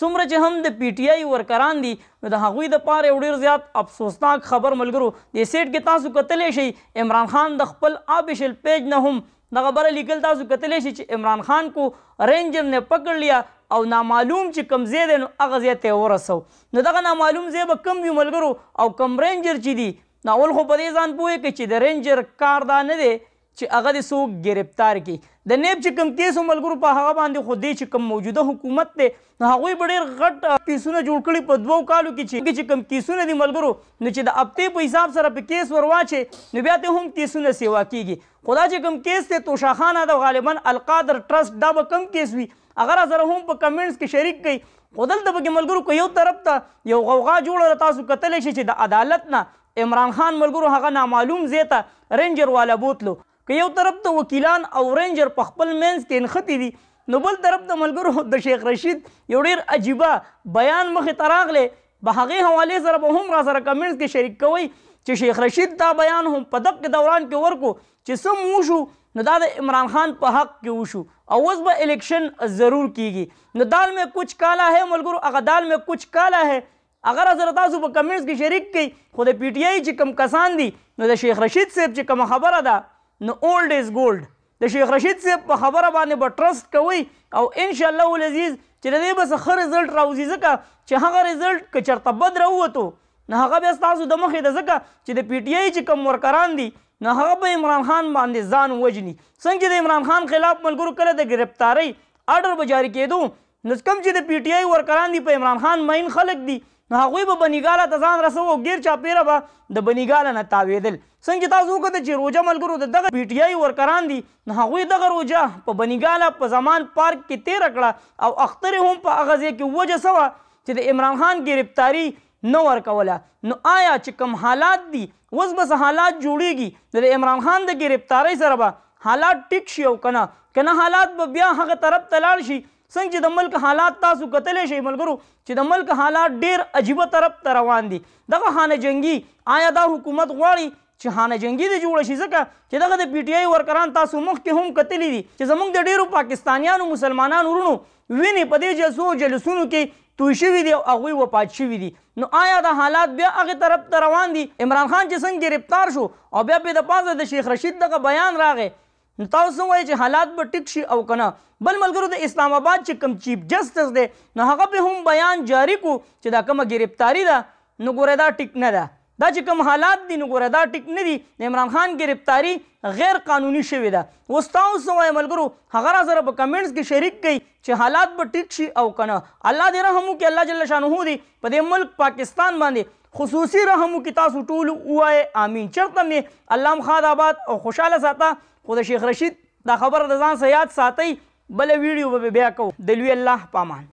څومره چې هم د پی ټی آی ورکران دي نو د هغوی د پاره یو ډېر زیات افسوسناک خبر ملګرو د سیټ کې تاسو کتلی شئ عمران خان د خپل آفیشیل پیج نه هم دغه بره لیکل تاسو کتلی شئ چې عمران خان کو رینجر نه پکړ لیا او نامعلوم چې کم ځای دی نو هغه ځای ته یې ورسو نو دغه نامعلوم ځای به کم وي ملګرو او کم رینجر چې دي نو اول خو په دې ځان پوهې کړئ چې د رینجر کار دا نه دی چې هغه د څوک ګرفتار کی د نیب چې کم کیسو ملګرو په هغه باندې خو دی چې کم موجوده حکومت دی نو هغوی به ډېر غټ کیسونه جوړ کړي په دوو کالو کې چې چې کم کیسونه دي ملګرو نو چې د هفتې په حساب سره په کیس ورواچې نو بیا ته هم کیسونه سیوا کیږي خو دا چې کم کیس دی توشاخانه ده غالبا القادر ټرسټ دا به کم کیس وي هغه سره هم په کمنټس کې شریک کړي خو دلته پکې ملګرو که یو طرف ته یو غوغا جوړه تاسو کتلی شئ چې د عدالت نه عمران خان ملګرو هغه نامعلوم ځای ته رینجر والا بوتلو که یو طرف ته وکیلان او رینجر په خپل مینس کې نښتي دي نو بل طرف د ملګرو د شیخ رشید یو ډیر عجیبه بیان مخې ته راغلی به هغې حوالې سره به هم را سره کمنټس کې شریک کوئ چې شیخ رشید دا بیان هم په دقې دوران کې ورکو چې څه وشو نو دا د عمران خان په حق کې وشو او اوس به الیکشن ضرور کیږي نو دال میں کچھ کالا ہے ملګرو هغه دال میں کچھ کالا ہے اگر حضرت تاسو په کمنټس کې شریک کړئ خو د پی ټی آی چې کم کسان دي نو د شیخ رشید صاحب چې کومه خبره ده نو اولډ از ګولډ د شیخ رشید صاحب په خبره باندې به ټرست کوئ او ان شاء الله العزیز چې د دې به څه ښه رزلټ راوځي ځکه چې هغه رزلټ که چېرته بد راووتو نو هغه بیا ستاسو د مخې ده ځکه چې د پی ټی آی چې کوم ورکران دي نو هغه به عمران خان باندې ځان وژني څنګه چې د عمران خان خلاف ملګرو کله د ګرفتارۍ آرډر به جاري کېدو نو کوم چې د پی ټی آی ورکران دي په عمران خان مین خلک دي نو هغوی به بنیګاله ته ځان رسو او ګیر چاپیره به د بنیګاله نه تاویدل څنګه تاسو وکړه چې روجه ملګرو د دغه پی ټی آی ورکران دي نو هغوی دغه روجه په بنیګاله په زمان پارک کې تیره کړه او اختر هم په هغه ځای کې وجه سوه چې د عمران خان ګرفتاری نه ورکوله نو آیا چې کوم حالات دي اوس به حالات جوړیږي د عمران خان د ګرفتاری سره به حالات ټیک شي او کنه کنه حالات به بیا هغه طرف ته لاړ شي څنګه چې د ملک حالات تاسو کتلی شئ ملګرو چې د ملک حالات ډیر عجیبه طرف ته روان دي دغه خانه جنگي آیا دا حکومت غواړي چې خانه جنگي دې جوړه شي ځکه چې دغه د پی ټی آی ورکران تاسو مخکې هم کتلی دي چې زموږ د ډیرو پاکستانیانو مسلمانانو ورونو وینې په دې جلسو جلسونو کې توی شوي دي او هغوی وفات شوي دي نو آیا دا حالات بیا هغې طرف ته روان دي عمران خان چې څنګه ګرفتار شو او بیا پې د پاسه د شیخ رشید دغه بیان راغی تاسو وایي چې حالات به ټیک شي او کنه بل ملګرو د اسلام آباد چې کم چیف جسټس دی نو هغه به هم بیان جاری کو چې دا کومه گرفتاری ده نو ګوره دا ټیک نه ده دا چې کوم حالات دي نو ګوره دا ټیک نه دي عمران خان گرفتاری غیر قانوني شوې ده اوس تاسو سوای ملګرو هغه را سره په کمنټس کې شریک کړئ چې حالات به ټیک شي او کنه الله دې رحم وکړي الله جل شانه دې په دې ملک پاکستان باندې خصوصي رحم وکړي تاسو ټول ووایه امین چرته مې الله مخاد آباد او خوشاله ساته خو د شیخ رشید دا خبره د ځان سره یاد ساتئ بل ویډیو به بیا کوو د لوی الله پامان